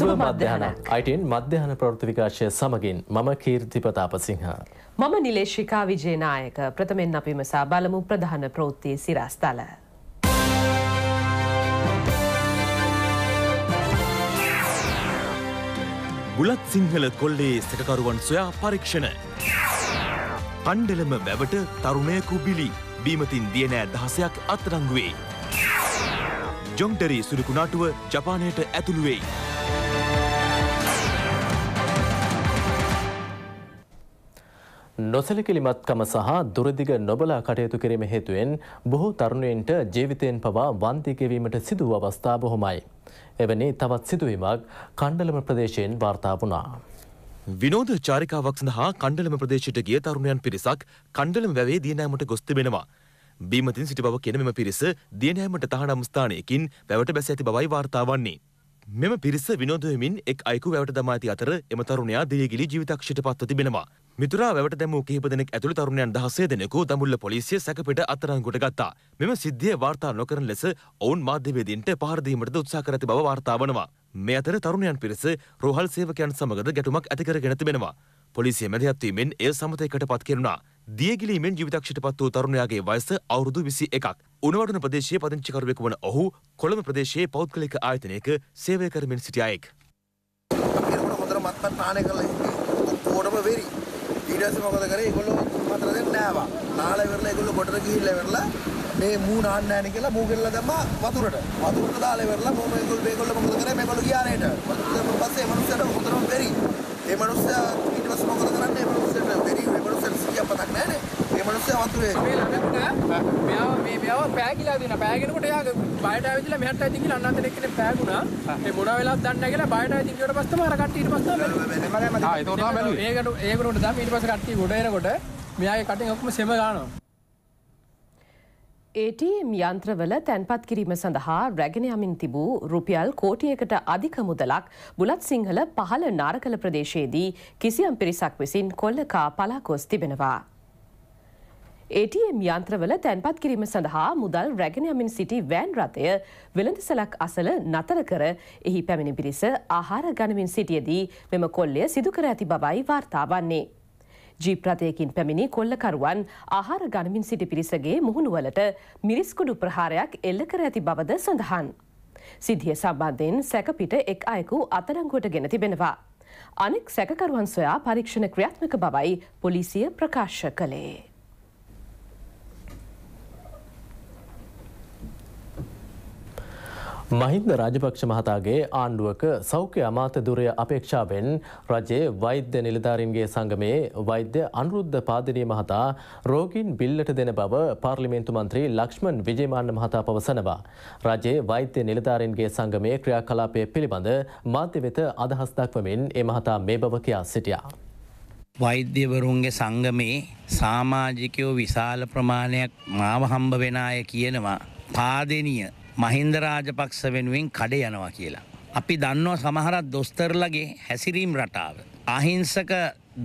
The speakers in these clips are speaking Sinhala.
සුබ මධ්‍යහන අයිටන් මධ්‍යහන ප්‍රෘති විකාශය සමගින් මම කීර්තිපතාප සිංහ. මම නිලේශිකා විජේනායක ප්‍රථමෙන් අපිමසා බලමු ප්‍රධාන ප්‍රෘත්තිය සිරස්ථල. බුලත් සිංහල කොල්ලේ සැකකරුවන් සොයා පරීක්ෂණ. කණ්ඩලම වැවට තරුණයකු බිලි බීමතින් දියනෑ දහසයක් අත්රංගුවේ. ජොන්ටරේ සුරුකුණාටුව ජපානයට ඇතුළුවෙයි. නොසැලකිලිමත්කම සහ දුරදිග නොබලා කටයුතු කිරීම හේතුවෙන් බොහෝ තරුණයන්ට ජීවිතයෙන් පවා වන්තිගෙවීමට සිදුව අවස්ථා බොහොමයි. එවැනි තවත් සිදුවීමක් කණ්ඩලම ප්‍රදේශයෙන් වාර්තා වුණා. විනෝධ චාරිකාවක් සඳහා කණ්ඩලම ප්‍රදේශයට ගිය තරුණයන් පිරිසක් කණ්ඩලම වැවේ දියනෑමට ගොස් තිබෙනවා. බීමතින් සිටි බව කියන මෙම පිරිස දියනෑමට තහනම් ස්ථානයකින් පැවට බැස ඇති බවයි වාර්තා වන්නේ. මෙම පිරිස විනෝදයමින් එක් අයකු වැවට දමාති අතර එම තරුණයා දියගිලි ජීවිතක්ෂයට පත්ව තිබෙනවා. මිතුරා වැවට දැමූ කිහිප දෙනෙක් ඇතුළු තරුණයන් දහසේ දෙනෙකු දඹුල්ල පොලිසිය සැකපෙට අත්අඩංගුවට ගත්තා. මෙම සිද්ධිය වාර්තා නොකරන ලෙස ඔවුන් මාධ්‍යවේදීන්ට පහර දීමටද උත්සාහ කර ඇති බව වාර්තා වනවා. මේ අතර තරුණයන් පිරිස රෝහල් සේවකයන් සමගද ගැටුමක් ඇති කරගෙන තිබෙනවා. පොලිසිය මැදිහත් වීමෙන් එය සමතයකට පත් කෙරුණා. දියගිලීමෙන් ජීවිතක්ෂයට පත් වූ තරුණයාගේ වයස අවුරුදු විසි එකක්. උනවඩන ප්‍රදේශයේ පදිංචිකරුවෙකු වන ඔහු කොළඹ ප්‍රදේශයේ පෞද්ගලික ආයතනයක සේවය කරමින් සිටියායෙක්. හොඳට මත්පැන් පානය කරලා ඔක්කොටම වෙරි. ඊට පස්සේ මොකද කරේ? ඒගොල්ලෝ මතර දෙන්න නෑවා. නාලා ඉවරලා ඒගොල්ලෝ ගොඩට ගිහිල්ලා ඉවරලා මේ මූ නාන්න නෑනේ කියලා මූ ගෙල්ලලා දැම්මා වතුරට. වතුරට දාලා ඉවරලා මොම ඒගොල්ලෝ මේගොල්ලෝ මොකද කරේ? මේගොල්ලෝ ගියා නේට. වතුරට පස්සේ ඒ මනුස්සයාට හොඳටම වෙරි. ඒ මනුස්සයා ඊට පස්සේ මොකද කරන්නේ? පතක් නෑනේ. ඒ මනුස්සයා වතුරේ. මේ ළඟට මෙයාව මේ මෙයාව පෑගිලා දින. පෑගෙනකොට එයා බයට ආවිදලා මෙහාට ආවිදින් කියලා අන්නාතන එක්කනේ පෑගුණා. ඒ මොන වෙලාවක් දන්නේ නැහැ කියලා බයට ආවිදින් ගියට පස්සේ මාර කට්ටිය ඊට පස්සේ බැලුවා. ආ ඒක උනා බැලුවේ. ඒකට ඒකට තමයි ඊට පස්සේ කට්ටිය ගොඩ එනකොට මෙයාගේ කටින් ඔක්කොම සෙම ගන්නවා. ඒටම් යන්ත්‍රවල තැන්පත් කිරීම සඳහා රැගෙන යමින් තිබූ රුපියල් කෝටියකට අධික මුදලක් බුලත් සිංහල පහළ නාරකල ප්‍රදේශයේදී කිසියම් පිරිසක් විසින් කොල්ලකා පලාකොස් තිබෙනවා. ඒටම් යන්ත්‍රවල තැන්පත් කිරීම සඳහා මුදල් රැගෙනයමින් සිටි වෑන් රථය වෙළඳසලක් අසල නතර කර එහි පැමිණි පිරිස ආහාර ගණමින් සිටියදී මෙම කොල්ලය සිදුකර ඇති බවයි වාර්තා වන්නේ. ජීප්‍රතයකින් පැමිණි කොල්ලකරුවන් ආහාර ගණමින් සිටි පිරිසගේ මුහුණුවලට මිරිස්කුඩු ප්‍රහාරයක් එල්ල කර ඇති බවද සඳහන්. සිද්ධිය සම්බන්ධයෙන් සැකපිට එක් අයකු අතරංගුවට ගෙන තිබෙනවා. අනෙක් සැකකරුවන් සොයා පරීක්ෂණ ක්‍රියාත්මක බවයි පොලිසිය ප්‍රකාශ කළේ. මහින්ද රාජපක්ෂ මහතාගේ ආණ්ඩුවක සෞඛ්‍ය අමාතදුරය අපේක්ෂාවෙන් රජයේ වෛද්‍ය නිලධාරින්ගේ සංගමයේ වෛද්‍ය අනුරුද්ධ පාදිනී මහතා රෝගීන් බිල්ලට දෙන බව පාර්ලිමේන්තු මන්ත්‍රී ලක්ෂ්මන් විජේමාන්න මහතා පවසනවා. රජයේ වෛද්‍ය නිලධාරින්ගේ සංගමයේ ක්‍රියාකලාපය පිළිබඳ මාධ්‍ය වෙත අදහස් දක්වමින් ඒ මහතා මේ බව කියා සිටියා. වෛද්‍යවරුන්ගේ සංගමයේ සාමාජිකයෝ විශාල ප්‍රමාණයක් මාව හම්බ වෙන අය කියනවා පාදනිය මහින්ද රාජපක්ෂ වෙනුවෙන් කඩේ යනවා කියලා. අපි දන්නවා සමහරත් දොස්තරලගේ හැසිරීම් රටාව. අහිංසක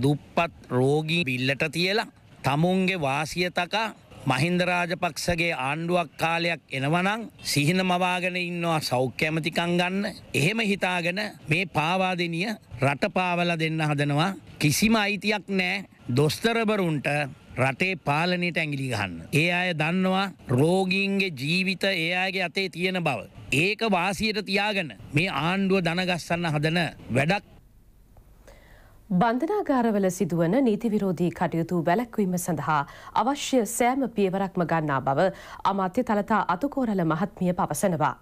දුප්පත් රෝගී බිල්ලට තියලා තමුන්ගේ වාසිය තකා මහින්ද රාජපක්ෂගේ ආණ්ඩුවක් කාලයක් එනවනං සිහින මවාගෙන ඉන්නවා සෞඛ්‍යමතිකං ගන්න එහෙම හිතාගෙන මේ පාවාදනිය රටපාවල දෙන්න හදනවා කිසිම අයිතියක් නෑ දොස්තරබරුන්ට රටේ පාලනයට ඇඟිලි ගහන්න. ඒ අය දන්නවා රෝගීන්ගේ ජීවිත ඒ අයගේ අතේ තියෙන බව. ඒක වාසියට තියාගෙන මේ ආණ්ඩුව දනගස්සන්න හදන වැඩක් බන්ධනාගාරවල සිදුවන නීතිවිරෝධී කටයුතු වැලැක්වීම සඳහා අවශ්‍ය සෑම පියවරක්ම ගන්නා බව අමාත්‍ය තලතා අතුකෝරල මහත්මිය පවසනවා.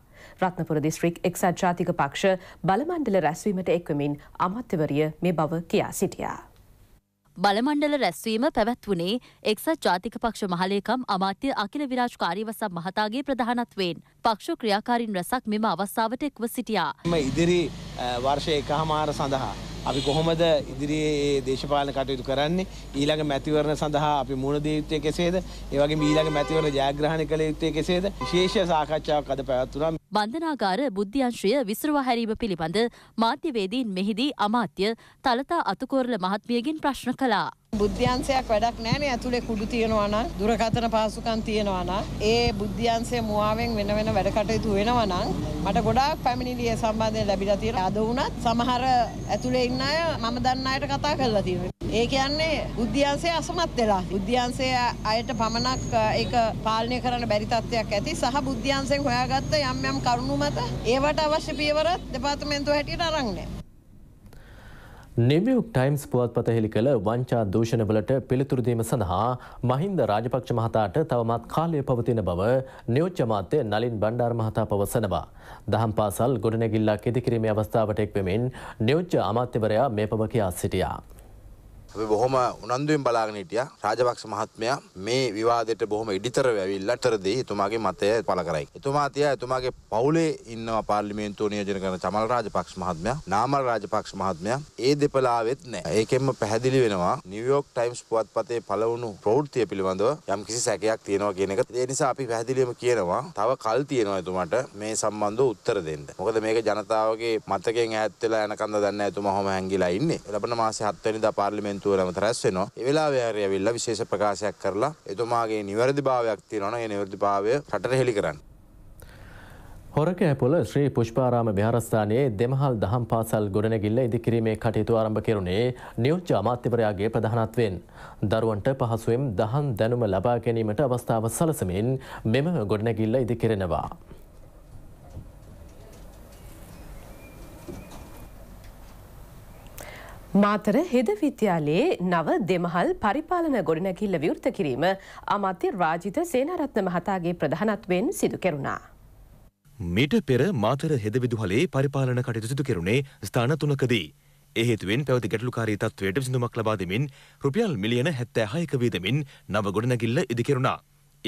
රත්නපුර දිස්ත්‍රික් එක්සත් ජාතික පක්ෂ බලමණ්ඩල රැස්වීමට එක්වමින් අමාත්‍යවරිය මේ බව කියා සිටියා. බලමණ්ඩල රැස්වීම පැවැත්වුණේ එක්සත් ජාතික පක්ෂ මහලේකම් අමාත්‍ය අකිල විරාජ් කාරීවසම් මහතාගේ ප්‍රධානත්වයෙන් පක්ෂ ක්‍රියාකාරීන් රැසක් මෙම අවස්ථාවට එක්ව සිටියා. ඉදිරි වර්ෂය එකහමාර සඳහා අපි කොහොමද ඉදිරියේ දේශපාලන කටයුතු කරන්නේ ඊළඟ මැතිවරණ සඳහා අපි මුණ දිය යුත්තේ කෙසේද ඒ වගේම ඊළඟ මැතිවරණ ජයග්‍රහණය කළ යුත්තේ කෙසේද විශේෂ සාකච්ඡාවක් අද පැවැත්වුණා බන්ධනාගාර බුද්ධ්‍යංශය විසුරුවා හැරීම පිළිබඳ මාධ්‍යවේදීන් මෙහිදී අමාත්‍ය තලතා අතුකෝරල මහත්මියගෙන් ප්‍රශ්න කළා බුද්ධ්‍යන්සයක් වැඩක් නෑනේ ඇතුළේ කුඩු තියෙනවන දුරකතන පාසුකන් තියෙනවන ඒ බුද්ධ්‍යන්සේ මුවාවෙන් වෙන වෙන වැඩකටයුතු වෙනවනං මට ගොඩක් පැමිණිලිය සම්බන්ධය ලැබිලා තියෙන අද වුණත් සමහර ඇතුළේ ඉන්න අය මම දන්න අයට කතා කරලා තියෙන. ඒ කියන්නේ බුද්ධ්‍යන්සේ අසමත් වෙලා බුද්ධ්‍යන්සේ අයට පමණක් ඒක පාලනය කරන්න බැරි තත්ත්වයක් ඇති සහ බුද්ධ්‍යන්සෙන් හොයාගත්ත යම් යම් කරුණු මත ඒවට අවශ්‍ය පියවර දෙපාර්තමේන්තුව හැටියට අරන් නැහැ. නිවියුක් ටයිම්ස් පුවත්පත හෙළි කළ වංචා දූෂණවලට පිළිතුරුදීම සඳහා මහින්ද රාජපක්ෂ මහතාට තවමත් කාලය පවතින බව නියෝච්‍ය මාත්‍ය නලින් බණ්ඩාර මහතා පවසනවා. දහම් පාසල් ගොඩනැගිල්ලක් ඉදිකිරීමේ අවස්ථාවට එක්වෙමින් නියෝච්‍ය අමාත්‍යවරයා මේ පව කියා සිටියා. අපි බොහොම උනන්දුවෙන් බලාගෙන හිටියා රාජපක්ෂ මහත්මයා මේ විවාදයට බොහොම ඉදිතරව ඇවිල්ලා තරදී එතුමාගේ මතය පළ කරයි. එතුමා තියා එතුමාගේ පවුලේ ඉන්නවා පාර්ලිමේන්තුව නියෝජනය කරන චමල් රාජපක්ෂ මහත්මයා, නාමල් රාජපක්ෂ මහත්මයා ඒ දෙපළාවෙත් නැහැ. ඒකෙන්ම පැහැදිලි වෙනවා නිව්යෝක් ටයිම්ස් පුවත්පතේ පළවුණු ප්‍රවෘත්තිය පිළිබඳව යම්කිසි සැකයක් තියෙනවා කියන එක. ඒ නිසා අපි පැහැදිලිවම කියනවා තව කල් තියෙනවා එතුමාට මේ සම්බන්ධව උත්තර දෙන්න. මොකද මේක ජනතාවගේ මතකයෙන් ඈත් වෙලා යනකන්ද දන්නේ එතුමා කොහොම හැංගිලා ඉන්නේ. ලබන මාසේ 7 වෙනිදා පාර්ලිමේන්තුව ඇමතුවරම රැස්වෙනවා එවෙලා ෑරය වෙල්ලා විශේෂ ප්‍රකාශයක් කරලා එතුමාගේ නිවැරදි භාවයක් තියෙනවන ඒ නිවැරදි භාවය රටට හෙළි කරන්න. හොරකෑපොල ශ්‍රී පුෂ්පාරාම විහාරස්ථානයේ දෙමහල් දහම් පාසල් ගොඩනැගිල්ල ඉදිකිරීමේ කටයුතු ආරම්භ කෙරුණේ නියෝජ්‍ය අමාත්‍යවරයාගේ ප්‍රධානත්වයෙන්. දරුවන්ට පහසුවෙන් දහම් දැනුම ලබා ගැනීමට අවස්ථාව සලසමින් මෙම ගොඩනැගිල්ල ඉදිකෙරෙනවා. මාතර හෙද විද්‍යාලයේ නව දෙමහල් පරිපාලන ගොඩනැකිල්ල විවෘත කිරීම අමාත්‍ය රාජිත සේනාරත්න මහතාගේ ප්‍රධානත්වයෙන් සිදු කෙරුණා. මිට පෙර මාතර හෙදවිදුහලේ පරිපාලන කටයුතු සිදු කෙරුණේ ස්ථාන තුනකදී. ඒහෙතුවෙන් පැවති ගැටලුකාරී තත්වයට විසඳුමක් ලබා දෙමින් රුපියල් මිලියන 76ක වේදමින් නව ගොඩනැගිල්ල ඉදි කෙරුණා.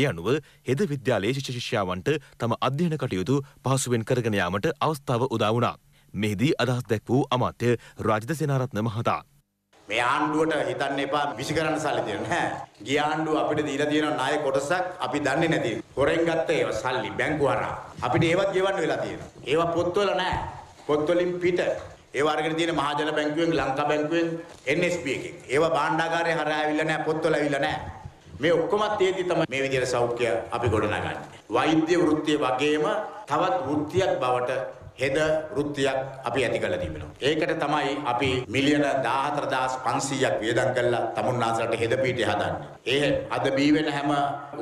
ඒ අනුව හෙද විද්‍යාලයේ ශිෂ්‍ය ශිෂ්‍යාවන්ට තම අධ්‍යයන කටයුතු පහසුවෙන් කරගෙන යාමට අවස්ථාව උදා වුණා. මෙහිදී අදහස් දැක් වූ අමාත්‍ය රාජිත සේනාරත්න මහතා. මේ ආණ්ඩුවට හිතන්න එපා විසි කරන්න සල්ලි දෙන්න නෑ. ගිය ආණ්ඩුව අපිට දීලා තියෙන ණය කොටසක් අපි දන්නේ නැති. හොරෙන් ගත්ත ඒවා සල්ලි බැංකුව හරහා. අපිට ඒවත් ගෙවන්න වෙලා තියෙනවා. ඒවා පොත්වල නෑ. පොත්වලින් පිට. ඒවා අරගෙන තියෙන මහජන බැංකුවෙන් ලංකා බැංකුවෙන් NSB එකෙන්. ඒවා භාණ්ඩාගාරය හරහා ඇවිල්ලා නෑ පොත්වල ඇවිල්ලා නෑ. මේ ඔක්කොමත් ඒදි තමයි මේ විදිහට සෞඛ්‍ය අපි ගොඩනගන්නේ. වෛද්‍ය වෘත්තිය වගේම තවත් වෘත්තියක් බවට හෙද වෘත්තියක් අපි ඇති කළ තිබෙනවා. ඒකට තමයි අපි මිලියන 14500ක් වියදම් කළා තමුන්නාසලට හෙද පීඨය හදන්නේ. ඒ අද බී වෙන හැම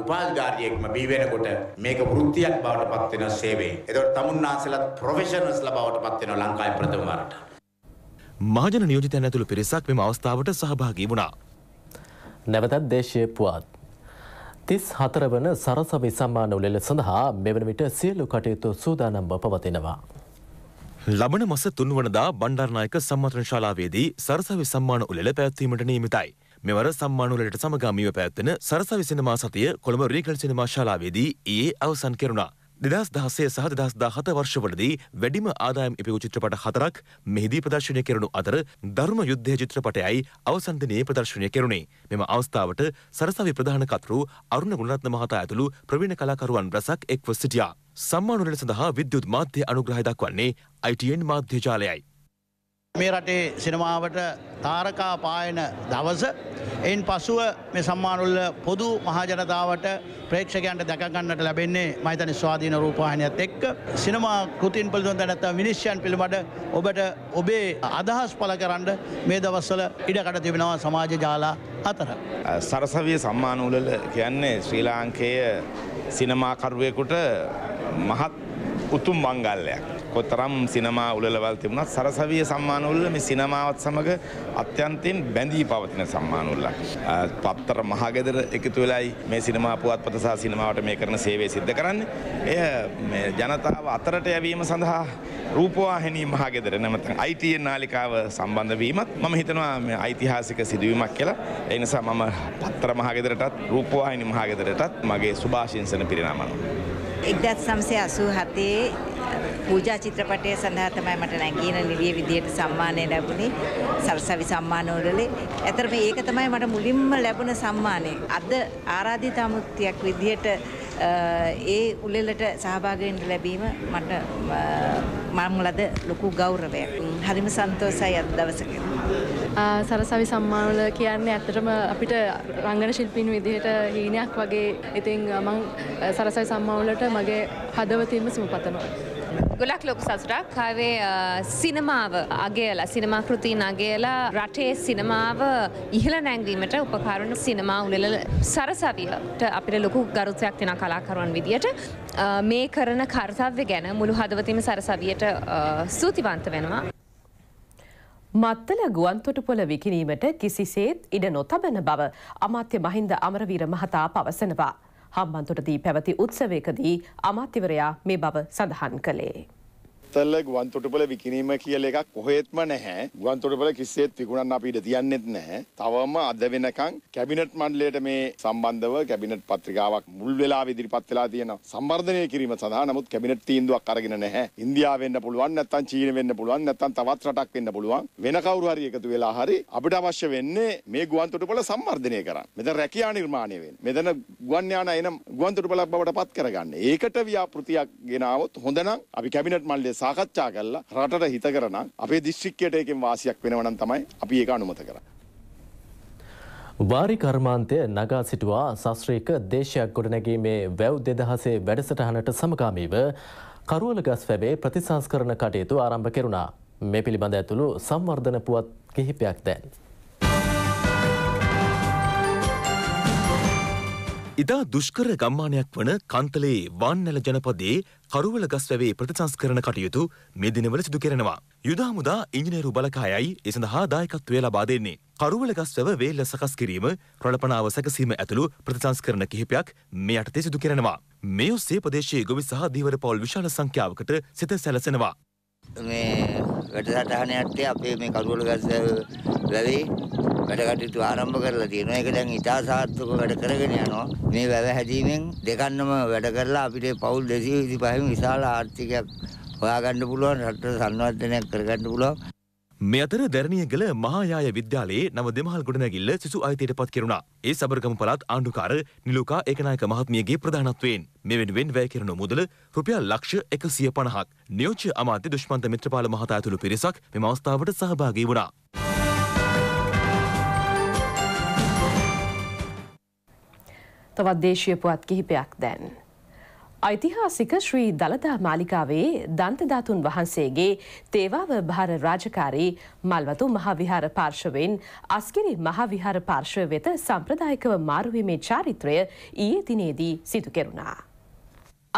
උපාධිකාරියෙක්ම බී වෙනකොට මේක වෘත්තියක් බවට පත් වෙන සේවය. ඒතකොට තමුන්නාසලත් ප්‍රොෆෙෂනල්ස්ලා බවට පත් වෙනවා ලංකාවේ ප්‍රථම වරට. මහජන නියෝජිතයන් ඇතුළු පිරිසක් මෙම අවස්ථාවට සහභාගී වුණා. නැවතත් දේශය පුවත්. තිස් හතරවන සරසවි සම්මාන උලෙල සඳහා මෙවන විට සියලු කටයුතු සූදානම්ව පවතිනවා. ලබන මස තුන්වනදා බණ්ඩාරනායක සම්මන්ත්‍රණ ශාලාවේදී සරසවි සම්මාන උළෙල පැවැත්වීමට නියමිතයි. මෙවර සම්මාන උළෙලට සමගාමීව පැවැත්වෙන සරසවි සිනමා සතිය කොළඹ රීගල් සිනමා ශාලාවේදී ඊයේ අවසන් කෙරුණා. දෙදස් දහසේ සහ දෙදස් දාහත වර්ෂවලදී වැඩිම ආදායම් ඉපිවූ චිත්‍රපට හතරක් මෙහිදී ප්‍රදර්ශනය කෙරුණු අතර ධර්ම යුද්ධය චිත්‍රපටයයි අවසන් දිනයේ ප්‍රදර්ශනය කෙරුණේ. මෙම අවස්ථාවට සරසවි ප්‍රධාන කතුරු අරුණ ගුණරත්න මහතා ඇතුළු ප්‍රවීණ කලාකරුවන් රැසක් එක්ව සිටියා. සම්මානවලට සඳහා විද්‍යුත් මාධ්‍ය අනුග්‍රහය දක්වන්නේ ITN මාධ්‍ය ජාලයයි. මේ රටේ සිනමාවට තාරකා පායන දවස එයින් පසුව මේ සම්මානුල්ල පොදු මහජනතාවට ප්‍රේක්ෂකයන්ට දැකගන්නට ලැබෙන්නේ මහිතන ස්වාධීන රූපවාහිනියත් එක්ක සිනමා කෘතින් පිළිබඳ නැත්නම් විනිශ්චයන් පිළිබඳ ඔබට ඔබේ අදහස් පළ කරන්න මේ දවස්වල ඉඩකඩ තිබෙනවා සමාජ ජාලා අතර. සරසවිය සම්මානුල්ල කියන්නේ ශ්‍රී ලාංකේය සිනමාකරුවෙකුට මහත් උතුම් මංගල්‍යයක්. කොතරම් සිනමා උළෙලවල් තිබුණත් සරසවිය සම්මාන උළෙල මේ සිනමාවත් සමග අත්‍යන්තයෙන් බැඳී පවතින සම්මාන උළෙලක්. පත්තර මහගෙදර එකතු වෙලයි මේ සිනමා පුවත්පත සහ සිනමාවට මේ කරන සේවය සිද්ධ කරන්නේ. එය මේ ජනතාව අතරට යැවීම සඳහා රූපවාහිනී මහගෙදර නැමතන් අයිටයෙන් නාලිකාව සම්බන්ධ වීමත් මම හිතනවා මේ ඓතිහාසික සිදුවීමක් කියලා ඒ නිසා මම පත්තර මහගෙදරටත් රූපවාහිනී මහගෙදරටත් මගේ සුභාශිංසන පිරිනමනවා 1987 පූජා චිත්‍රපටය සඳහා තමයි මට නැගීන නිළිය විදියට සම්මානය ලැබුණේ සරසවි සම්මානවලේ. ඇතර මේ ඒක තමයි මට මුලින්ම ලැබුණ සම්මානය. අද ආරාධිත අමුත්‍යක් විදියට ඒ උළෙලට සහභාගී වෙන්න ලැබීම මට මම ලද ලොකු ගෞරවයක්. හරිම සන්තෝෂයි අද දවසේ. සරසවි සම්මානවල කියන්නේ ඇත්තටම අපිට රංගන ශිල්පීන් විදිහට හීනයක් වගේ. ඉතින් මම සරසවි සම්මානවලට මගේ හදවතින්ම සුපතනවා. ගොඩක් ලොකු සතුටක් කවේ සිනමාව අගේලා සිනමා කෘතින් අගේලා රටේ සිනමාව ඉහළ නැංවීමට උපකාරුණු සිනමා උලෙල සරසවියට අපිට ලොකු ගරුත්වයක් තින කලාකරුවන් විදියට මේ කරන කර්තව්‍ය ගැන මුළු හදවතීම සරසවියට සූතිවන්ත වෙනවා. මත්තල ගුවන්තොටුපොල විකිනීමට කිසිසේත් ඉඩ නොතබන බව අමාත්‍ය මහින්ද අමරවීර මහතා පවසනවා. හම්බන්තොටදී පැවති උත්සවයකදී අමාත්‍යවරයා මේ බව සඳහන් කළේ. අතල ගුවන් තොටුපළ විකිණීම කියල එකක් කොහෙත්ම නැහැ. ගුවන් තොටුපළ කිසිසේත් විකුණන්න අපි ඉඩ තියන්නෙත් නැහැ. තවම අද වෙනකන් කැබිනට් මණ්ඩලයට මේ සම්බන්ධව කැබිනට් පත්‍රිකාවක් මුල් වෙලා ඉදිරිපත් වෙලා තියෙනවා. සංවර්ධනය කිරීම සඳහා නමුත් කැබිනට් තීන්දුවක් අරගෙන නැහැ. ඉන්දියාව වෙන්න පුළුවන් නැත්නම් චීන වෙන්න පුළුවන් නැත්නම් තවත් රටක් වෙන්න පුළුවන්. වෙන කවුරු හරි එකතු වෙලා හරි අපිට අවශ්‍ය වෙන්නේ මේ ගුවන් තොටුපළ සංවර්ධනය කරන්න. මෙතන රැකියා නිර්මාණය වෙන්න. මෙතන ගුවන් යානා එන ගුවන් තොටුපළක් බවට පත් කරගන්න. ඒකට ව්‍යාපෘතියක් ගෙනාවොත් හොඳනම් අපි කැබිනට් මණ්ඩලයේ සාකච්ඡා කරලා රටට හිත කරනම් අපේ දිස්ත්‍රික්කයට එකෙන් වාසියක් වෙනවා නම් තමයි අපි ඒක අනුමත කරන්නේ. වාරි කර්මාන්තය නගා සිටුවා ශස්ත්‍රීක දේශයක් ගොඩනැගීමේ වැව් දෙදහසේ වැඩසටහනට සමකාමීව කරුවල ගස් වැබේ ප්‍රතිසංස්කරණ කටයුතු ආරම්භ කෙරුණා. මේ පිළිබඳ ඇතුළු සම්වර්ධන පුවත් කිහිපයක් දැන්. ඉතා දුෂ්කර ගම්මානයක් වන කන්තලේ වන්නල ජනපදයේ කරුවල ගස්වැවේ ප්‍රතිසංස්කරණ කටයුතු මේ දිනවල සිදු කරනවා. යුදාමුදා ඉංජිනේරු බලකායයි ඒ සඳහා දායකත්වය ලබා දෙන්නේ. කරුවල ගස්වැව වේල සකස් කිරීම, රළපනාව සැකසීම ඇතුළු ප්‍රතිසංස්කරණ කිහිපයක් මේ යටතේ සිදු කරනවා. මේ ඔස්සේ ප්‍රදේශයේ ගොවි සහ දීවර පවුල් විශාල සංඛ්‍යාවකට සිත සැලසෙනවා. මේ වැඩසටහන යත්තේ අපේ මේ කරුවල ගස්ස වැවේ වැඩ කටයුතු ආරම්භ කරලා තියෙනවා. ඒක දැන් ඉතා සාර්ථකව වැඩ කරගෙන යනවා. මේ වැව හැදීමෙන් දෙකන්නම වැඩ කරලා අපිට පවුල් 225 න් විශාල ආර්ථිකයක් හොයාගන්න පුළුවන්, රට සංවර්ධනයක් කරගන්න පුළුවන්. මේ අතර දැරණියගල මහායාය විද්‍යාලයේ නව දෙමහල් ගොඩනැගිල්ල සිසු අයිතියට පත් කෙරුණා. ඒ සබරගම පළාත් ආණ්ඩුකාර නිලුකා ඒකනායක මහත්මියගේ ප්‍රධානත්වයෙන් මේ වෙනුවෙන් වැය කරන මුදල රුපියල් ලක්ෂ 150ක්. නියෝජ්‍ය අමාත්‍ය දුෂ්මන්ත මිත්‍රපාල මහතා ඇතුළු පිරිසක් මෙම අවස්ථාවට සහභාගී වුණා. තවත් දේශීය පුවත් කිහිපයක් දැන්. ඓතිහාසික ශ්‍රී දළදා මාලිකාවේ දන්තධාතුන් වහන්සේගේ තේවාව භාර රාජකාරී මල්වතු මහාවිහාර පාර්ශවෙන් අස්කිරි මහාවිහාර පාර්ශව වෙත සම්ප්‍රදායිකව මාරුවීමේ චාරිත්‍රය ඊයේ දිනේදී සිදු කෙරුණා.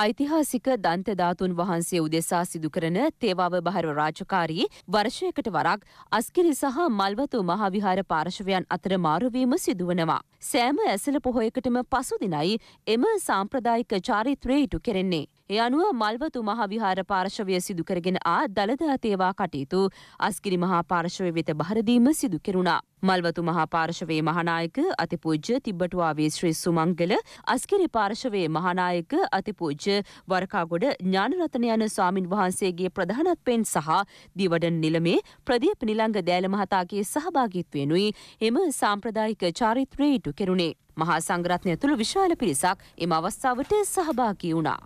ඓතිහාසික දන්තධාතුන් වහන්සේ උදෙසා සිදුකරන තේවාව බහරව රාජකාරී වර්ෂයකට වරක් අස්කිරි සහ මල්වතු මහාවිහාර පාර්ශවයන් අතර මාරුවීම සිදුවනවා. සෑම ඇසල පොහොයකටම පසු දිනයි එම සාම්ප්‍රදායික චාරිත්‍රය ඉටු කෙරෙන්නේ. ඒ අනුව මල්වතු මහා විහාර පාර්ශවය සිදු කරගෙන ආ දළදා තේවා කටයුතු අස්ගිරි මහා පාර්ශවය වෙත බහරදීම සිදු කෙරුණා. මල්වතු මහා පාර්ශවයේ මහනායක අතිපූජ්‍ය තිබ්බටුවාවේ ශ්‍රී සුමංගල අස්කිරි පාර්ශවයේ මහනායක අතිපූජ්‍ය වරකාගොඩ ඥානරතන යන ස්වාමින් වහන්සේගේ ප්‍රධානත්වයෙන් සහ දිවඩන් නිලමේ ප්‍රදීප් නිලංග දෑල මහතාගේ සහභාගිත්වයෙනුයි එම සාම්ප්‍රදායික චාරිත්‍රය ඉටු කෙරුණේ. මහා සංග්‍රත්නය තුළ විශාල පිරිසක් එම අවස්ථාවට සහභාගී වුණා.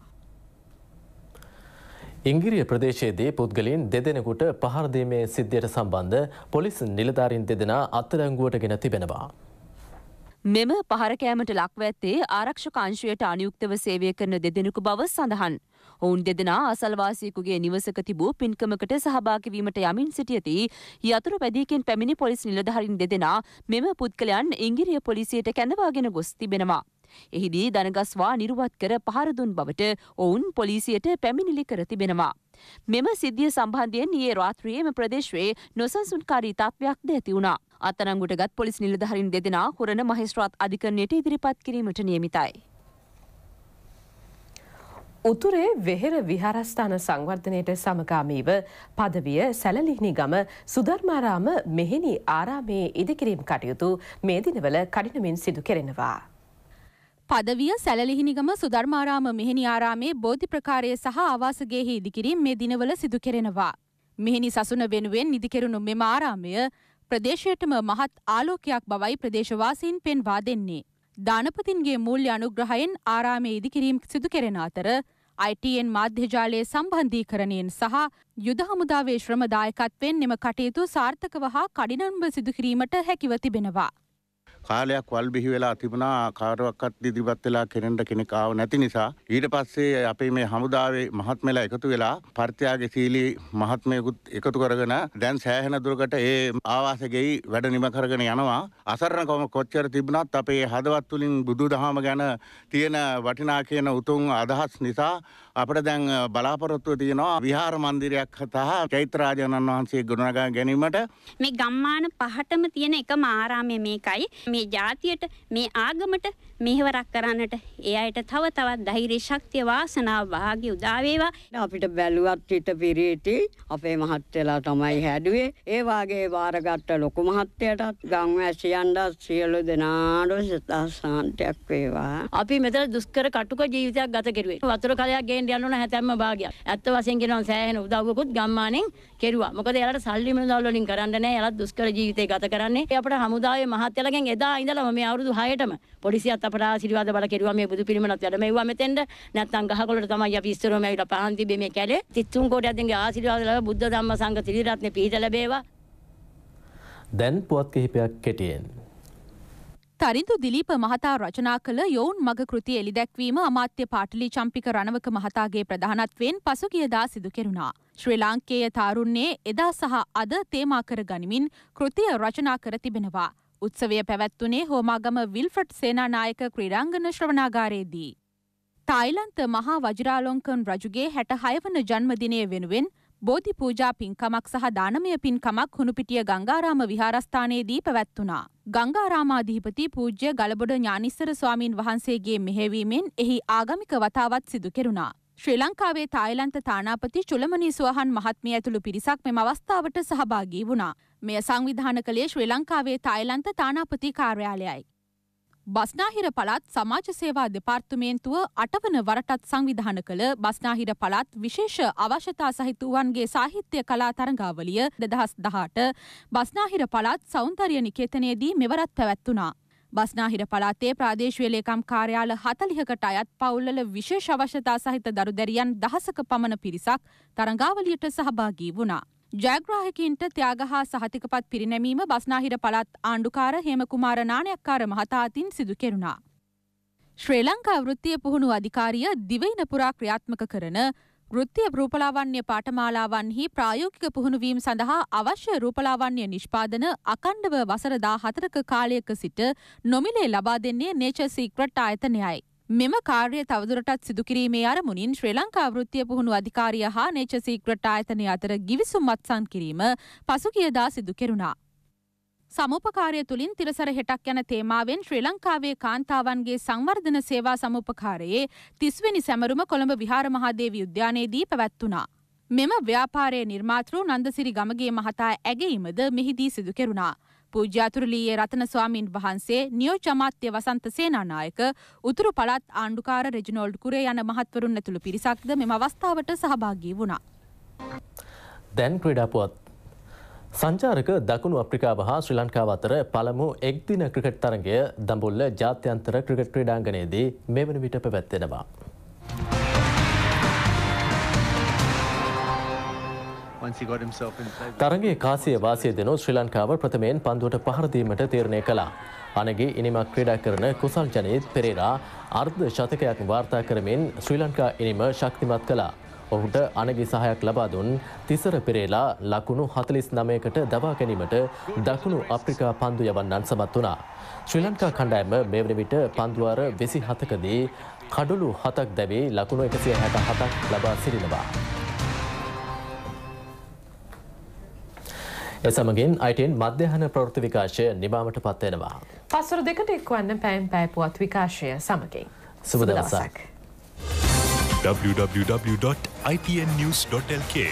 ඉංගිරිය ප්‍රදේශයේදී පුද්ගලින් දෙදෙනෙකුට පහරදීමේ සිද්ධියට සම්බන්ධ පොලිස් නිලධාරින් දෙදෙනා අත්තරංගුවට ගෙන තිබෙනවා. මෙම පහරකෑමට ලක්ව ඇත්තේ ආරක්ෂකංශයට අනියුක්තව සේවය කරන දෙදෙනෙකු බව සඳහන්. ඔවුන් දෙදෙනා අසල්වාසයකුගේ නිවසක තිබූ පින්කමකට සහභාකිවීමට යමින් සිටියති යතුරු පැදීකෙන් පැමිණි පොලිස් නිලධහරින් දෙදෙනා මෙම පුද්ගලයන් ඉංගිරිය පොලිසියට කැඳවාගෙන ගොස් තිබෙනවා. එහිදී දනගස්වා නිරුවත් කර පහරදුන් බවට ඔවුන් පොලිසියට පැමිණිලි කර තිබෙනවා. මෙම සිද්ධිය සම්බන්ධයෙන් ඒ රාත්‍රියේම ප්‍රදේශවේ නොසන්සුන්කාරී තත්වයක් ද ඇති වුණා. අත්තරංගුටගත් පොලිස් නිලධහරින් දෙදෙනා හොරණ මහිස්ත්‍රාත් අධිකරණයට ඉදිරිපත් කිරීමට නියමිතයි. උතුරේ වෙහෙර විහාරස්ථාන සංවර්ධනයට සමගාමීව පදවිය සැලලිහිනි ගම සුධර්මාරාම මෙහෙනි ආරාමයේ ඉදිකිරීම් කටයුතු මේ දිනවල කඩිනමින් සිදු කෙරෙනවා. පදවිය සැලලිහිනිගම සුධර්මාරාම මෙහෙනි ආරාමේ බෝධි ප්‍රකාරය සහ ආවාසගේහි ඉදිකිරීම් මේ දිනවල සිදු කෙරෙනවා. මෙහෙනි සසුන වෙනුවෙන් නිදිකෙරුණු මෙම ආරාමය ප්‍රදේශයටම මහත් ආලෝකයක් බවයි ප්‍රදේශවාසීන් පෙන්වා දෙන්නේ. දානපතින්ගේ මූල්‍ය අනුග්‍රහයෙන් ආරාමේ ඉදිකිරීම් සිදු කෙරෙන අතර ITN මාධ්‍යජාලයේ සම්බන්ධීකරණයෙන් සහ යුද හමුදාවේ ශ්‍රම දායකත්වයෙන් මෙම කටයුතු සාර්ථකව හා කඩිනම්ව සිදු කිරීමට හැකිව තිබෙනවා. කාලයක් වල් බිහි වෙලා තිබුණා කාටවත් දිදිපත් වෙලා කෙරෙන්න කෙනෙක් ආව නැති නිසා ඊට පස්සේ අපේ මේ හමුදාවේ මහත්මලා එකතු වෙලා පර්ත්‍යාග සීලී මහත්මයෙකුත් එකතු කරගෙන දැන් සෑහෙන දුරකට ඒ ආවාස ගෙයි වැඩ නිම කරගෙන යනවා අසරණකම කොච්චර තිබුණත් අපේ හදවත් තුලින් බුදුදහම ගැන තියෙන වටිනා කියන උතුම් අදහස් නිසා අපට දැන් බලාපොරොත්තුව තියෙනවා විහාර මන්දිරයක් හතහා චෛත්‍රාජනන් වහන්සේ ගොඩනගා ගැනීමට මේ ගම්මාන පහටම තියෙන එක මාරාමය මේකයි මේ ජාතියට මේ ආගමට මෙහෙවරක් කරන්නට ඒ අයට තව තවත් ධෛර්ය ශක්තිය වාසනාව වාගේ උදාවේවා අපිට බැලුවත් හිට පිරීටි අපේ මහත්තයලා තමයි හැදුවේ ඒ වාගේ වාරගත්ත ලොකු මහත්තයටත් ගම් ඇසියන්ටත් සියලු දෙනාට සිතා සාන්තයක් වේවා අපි මෙතන දුෂ්කර කටුක ජීවිතයක් ගත කෙරුවේ වතුර කලයක් ගේ ගේන්න යන්න ඕන හැතැම්ම භාගයක්. ඇත්ත වශයෙන් කියනවා සෑහෙන උදව්වකුත් ගම්මානෙන් කෙරුවා. මොකද එයාලට සල්ලි මුදල් වලින් කරන්න නෑ. එයාලා දුෂ්කර ජීවිතේ ගත කරන්නේ. අපේ හමුදාවේ මහත්යලගෙන් එදා ඉඳලම මේ අවුරුදු 6ටම පොලිසියත් අපට ආශිර්වාද බල කෙරුවා මේ බුදු පිළිමනත් වැඩමෙව්වා මෙතෙන්ට. නැත්තම් ගහකොළට තමයි අපි ඉස්සරහම ඇවිල්ලා පහන් තිබ්බේ මේ කැලේ. 33 කෝටියක් දෙන්ගේ ආශිර්වාද ලැබ බුද්ධ ධම්ම සංඝ ත්‍රිරත්නේ පිහිට ලැබේවා. දැන් පුවත් කිහිපයක් කෙටියෙන් තරිඳු දිලීප මහතා රචනා කළ යොවුන් මග කෘති එළිදැක්වීම අමාත්‍ය පාටලි චම්පික රණවක මහතාගේ ප්‍රධානත්වයෙන් පසුගියදා සිදු කෙරුණා. ශ්‍රී ලාංකේය තාරුන්නේ එදා සහ අද තේමා කර ගනිමින් කෘතිය රචනා කර තිබෙනවා. උත්සවය පැවැත්වුණේ හෝමාගම විල්ෆට් සේනානායක ක්‍රීඩාංගන ශ්‍රවනාගාරයේදී. තායිලන්ත මහා වජරාලොංකන් රජුගේ හැට හයවන ජන්මදිනය වෙනුවෙන් බෝධි පූජා පින්කමක් සහ දානමය පින්කමක් හුණුපිටිය ගංගාරාම විහාරස්ථානයේදී පැවැත්වුණා. ගංගාරාමාධිපති පූජ්‍ය ගලබොඩ ඥානිස්සර ස්වාමීන් වහන්සේගේ මෙහෙවීමෙන් එහි ආගමික වතාවත් සිදු කෙරුණා. ශ්‍රී ලංකාවේ තායිලන්ත තානාපති චුලමනී සුවහන් මහත්මිය ඇතුළු පිරිසක් මෙම අවස්ථාවට සහභාගී වුණා. මෙය සංවිධාන කළේ ශ්‍රී ලංකාවේ තායිලන්ත තානාපති කාර්යාලයයි. බස්නාහිර පළාත් සමාජ සේවා දෙපාර්තමේන්තුව අටවන වරටත් සංවිධාන කළ බස්නාහිර පළාත් විශේෂ අවශ්‍යතා සහිත වුවන්ගේ සාහිත්‍ය කලා තරඟාවලිය දෙදහස් දහට බස්නාහිර පළාත් සෞන්දර්ය නිකේතනයේදී මෙවරත් පැවැත්වුණා. බස්නාහිර පළාතේ ප්‍රාදේශීය ලේකම් කාර්යාල 40කට අයත් පවුල්වල විශේෂ අවශ්‍යතා සහිත දරු දැරියන් දහසක පමණ පිරිසක් තරඟාවලියට සහභාගී වුණා. ජයග්‍රාහකයින්ට ත්‍යාග හා සහතිකපත් පිරිනැමීම බස්නාහිර පළත් ආණ්ඩුකාර හේමකුමාර නානයක්කාර මහතා අතින් සිදු කෙරුණා. ශ්‍රී ලංකා වෘත්තිය පුහුණු අධිකාරිය දිවයින පුරා ක්‍රියාත්මක කරන ෘත්තිය රූපලාවන්‍ය පාඨමාලාවන්හි ප්‍රායෝගික පුහුණුවීම් සඳහා අවශ්‍ය රූපලාවන්‍ය නිෂ්පාදන අකණ්ඩව වසර දා හතරක කාලයක සිට නොමිලේ ලබා දෙන්නේ නේචර් සීක්‍රට් ආයතනයයි. මෙම කාර්ය තවදුරටත් සිදුකිරීමේ අරමුණින් ශ්‍රී ලංකා වෘත්තිය පුහුණු අධිකාරිය හා නේචර් සීක්‍රට් ආයතනය අතර ගිවිසුම් මත්සන් කිරීම පසුගියදා සිදු කෙරුණා. සමුපකාරය තුළින් තිරසර හෙටක් යන තේමාවෙන් ශ්‍රී ලංකාවේ කාන්තාවන්ගේ සංවර්ධන සේවා සමුපකාරයේ තිස්වැනි සැමරුම කොළඹ විහාර මහාදේවි උද්‍යානයේදී පැවැත්වුණා. මෙම ව්‍යාපාරයේ නිර්මාතෘ නන්දසිරි ගමගේ මහතා ඇගීමද මෙහිදී සිදු කෙරුණා. පූජ්‍යාතුරලීයේ රතන ස්වාමීන් වහන්සේ නියෝජ අමාත්‍ය වසන්ත සේනානායක උතුරු පළාත් ආණ්ඩුකාර රෙජිනෝල්ඩ් කුරේ යන මහත්වරුන් ඇතුළු පිරිසක්ද මෙම අවස්ථාවට සහභාගී වුණා. දැන් ක්‍රීඩාපුවත් සංචාරක දකුණු අප්‍රිකාව හා ශ්‍රී ලංකාව අතර පළමු එක්දින ක්‍රිකට් තරගය දඹුල්ල ජාත්‍යන්තර ක්‍රිකට් ක්‍රීඩාංගණයේදී මෙවන විට පැවැත්වෙනවා. තරගේ කාසිය වාසිය දෙනෝ ශ්‍රී ලංකාව ප්‍රථමයෙන් පන්දුවට පහරදීමට තීරණය කළා. අනගේ ඉනිමක් ක්‍රඩා කරන කුසල් ජනයත් පෙරේරා අර්ධ ශතකයක් වාර්තා කරමින් ශ්‍රී ලංකා ඉනිම ශක්තිමත් කලා. ඔහුට අනගේ සහයක් ලබාදුන් තිසර පෙරේලා ලකුණු හතලිස් නමයකට දවා ගැනීමට දකුණු අප්‍රිකා පන්දු යවන්නන් සමත් වනා. ශ්‍රී ලංකා කණ්ඩෑම මෙවන විට පන්දුවාර වෙසි හතකදී කඩුලු හතක් දැවේ ලකුණු එකසිය හැට හතක් ලබා සිරිනවා. එසමගින් අයිටන් මධ්‍යහන ප්‍රෘති විකාශය නිබාමට පත්වෙනවා. පස්සර දෙකට එක්වන්න පැම් පැපුවත් විකාශය සමගින්. සුබ දවසක්. www.ipnnews.lk